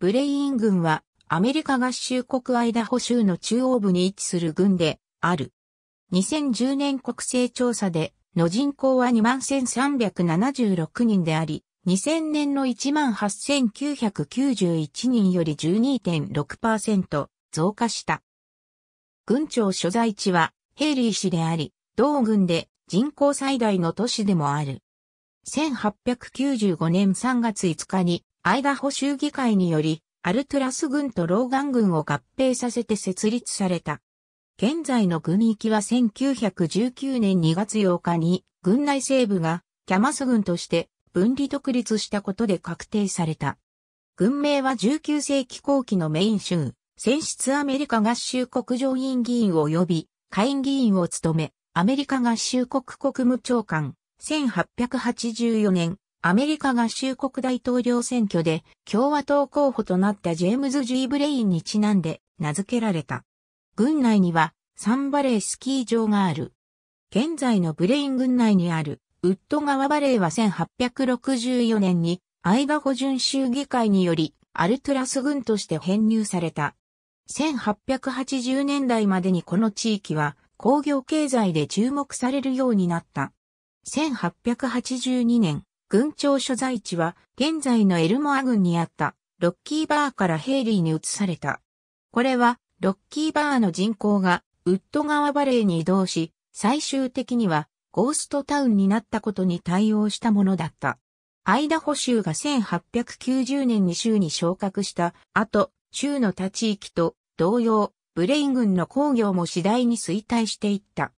ブレイン軍はアメリカ合衆国アイダホ州の中央部に位置する軍である。2010年国勢調査での人口は21,376人であり、2000年の18,991人より12.6%増加した。軍庁所在地はヘイリー市であり、同軍で人口最大の都市でもある。1895年3月5日にアイダホ州議会により、アルトラス軍とローガン軍を合併させて設立された。現在の軍域は1919年2月8日に、軍内西部がキャマス軍として分離独立したことで確定された。軍名は19世紀後期のメイン州、選出アメリカ合衆国上院議員及び下院議員を務め、アメリカ合衆国国務長官、1884年、アメリカ合衆国大統領選挙で共和党候補となったジェームズ・ジー・ブレインにちなんで名付けられた。軍内にはサンバレースキー場がある。現在のブレイン軍内にあるウッド川バレーは1864年にアイダホ準州議会によりアルトラス軍として編入された。1880年代までにこの地域は工業経済で注目されるようになった。1882年、軍庁所在地は現在のエルモア郡にあったロッキーバーからヘイリーに移された。これはロッキーバーの人口がウッド川バレーに移動し、最終的にはゴーストタウンになったことに対応したものだった。アイダホ州が1890年に州に昇格した後、州の他地域と同様、ブレイン軍の工業も次第に衰退していった。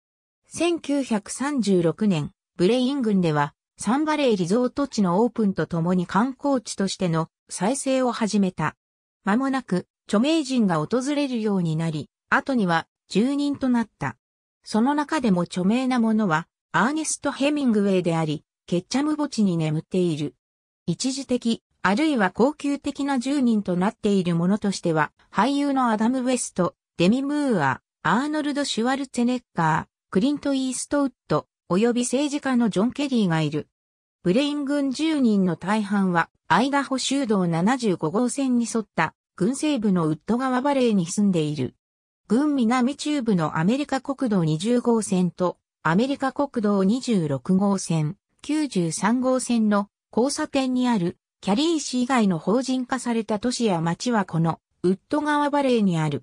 1936年、ブレイン軍ではサンバレーリゾート地のオープンとともに観光地としての再生を始めた。間もなく著名人が訪れるようになり、後には住人となった。その中でも著名なものは、アーネスト・ヘミングウェイであり、ケッチャム墓地に眠っている。一時的、あるいは高級的な住人となっているものとしては、俳優のアダム・ウェスト、デミ・ムーア、アーノルド・シュワルツェネッカー、クリント・イーストウッド、及び政治家のジョン・ケリーがいる。ブレイン軍10人の大半は、アイダホ州道75号線に沿った軍西部のウッド川バレーに住んでいる。軍南中部のアメリカ国道20号線とアメリカ国道26号線、93号線の交差点にあるキャリー市以外の法人化された都市や町はこのウッド川バレーにある。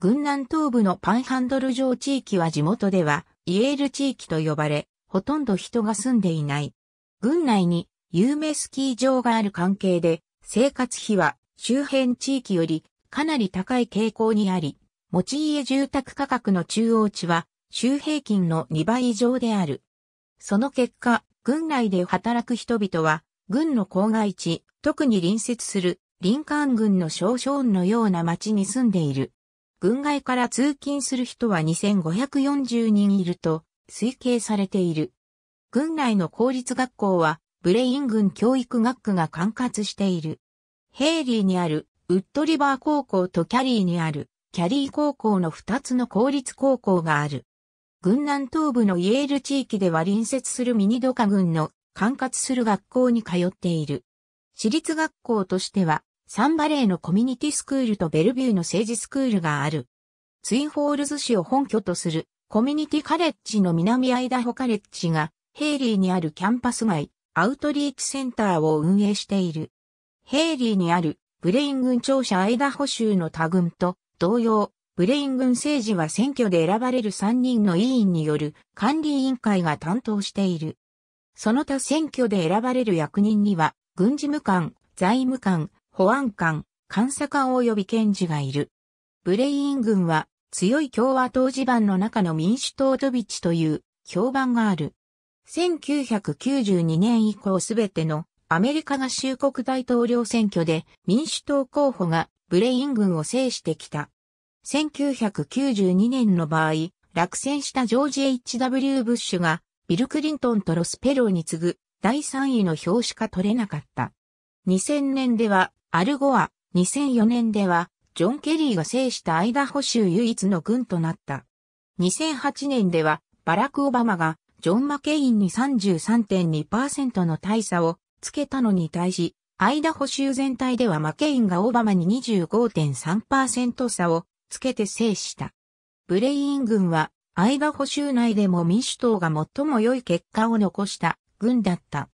軍南東部のパンハンドル上地域は地元ではイエール地域と呼ばれ、ほとんど人が住んでいない。郡内に有名スキー場がある関係で、生活費は周辺地域よりかなり高い傾向にあり、持ち家住宅価格の中央値は周平均の2倍以上である。その結果、郡内で働く人々は、郡の郊外地、特に隣接する林間郡の少々のような町に住んでいる。軍外から通勤する人は2540人いると推計されている。軍内の公立学校はブレイン軍教育学区が管轄している。ヘイリーにあるウッドリバー高校とキャリーにあるキャリー高校の2つの公立高校がある。軍南東部のイエール地域では隣接するミニドカ軍の管轄する学校に通っている。私立学校としてはサンバレーのコミュニティスクールとベルビューの政治スクールがある。ツインホールズ市を本拠とするコミュニティカレッジの南アイダホカレッジがヘイリーにあるキャンパス街アウトリーチセンターを運営している。ヘイリーにあるブレイン軍庁舎アイダホ州の他軍と同様、ブレイン軍政治は選挙で選ばれる3人の委員による管理委員会が担当している。その他選挙で選ばれる役人には、軍事務官、財務官、保安官、監査官及び検事がいる。ブレイン軍は強い共和党地盤の中の民主党ドビッチという評判がある。1992年以降すべてのアメリカ合衆国大統領選挙で民主党候補がブレイン軍を制してきた。1992年の場合、落選したジョージ・ H.W. ブッシュがビル・クリントンとロス・ペローに次ぐ第3位の票しか取れなかった。2000年ではアルゴア、2004年では、ジョン・ケリーが制したアイダホ州唯一の軍となった。2008年では、バラク・オバマが、ジョン・マケインに33.2%の大差をつけたのに対し、アイダホ州全体ではマケインがオバマに25.3%差をつけて制した。ブレイン軍は、アイダホ州内でも民主党が最も良い結果を残した軍だった。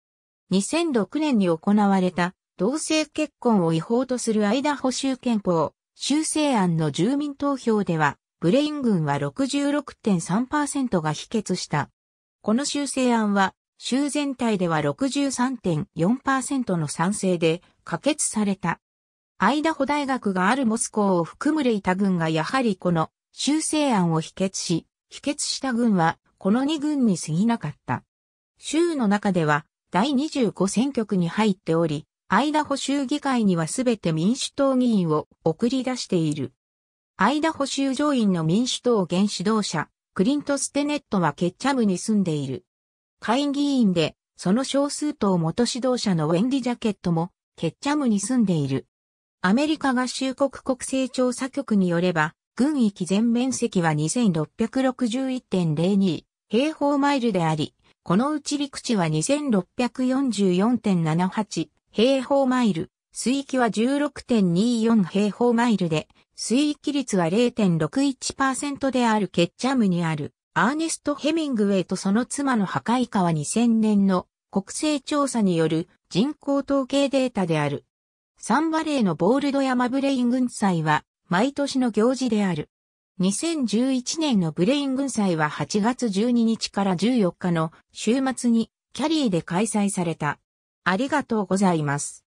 2006年に行われた同性結婚を違法とするアイダホ州憲法修正案の住民投票では、ブレイン軍は66.3%が否決した。この修正案は、州全体では63.4%の賛成で可決された。アイダホ大学があるモスコーを含むレイタ軍がやはりこの修正案を否決し、否決した軍はこの2軍に過ぎなかった。州の中では第25選挙区に入っており、アイダホ州議会にはすべて民主党議員を送り出している。アイダホ州上院の民主党原指導者、クリント・ステネットはケッチャムに住んでいる。会議員で、その少数党元指導者のウェンディ・ジャケットも、ケッチャムに住んでいる。アメリカ合衆国国勢調査局によれば、軍域全面積は2661.02平方マイルであり、このうち陸地は2644.78平方マイル、水域は16.24平方マイルで、水域率は0.61%であるケッチャムにある、アーネスト・ヘミングウェイとその妻の破壊川2000年の国勢調査による人口統計データである。サンバレーのボールド山ブレイン軍祭は毎年の行事である。2011年のブレイン軍祭は8月12日から14日の週末にキャリーで開催された。ありがとうございます。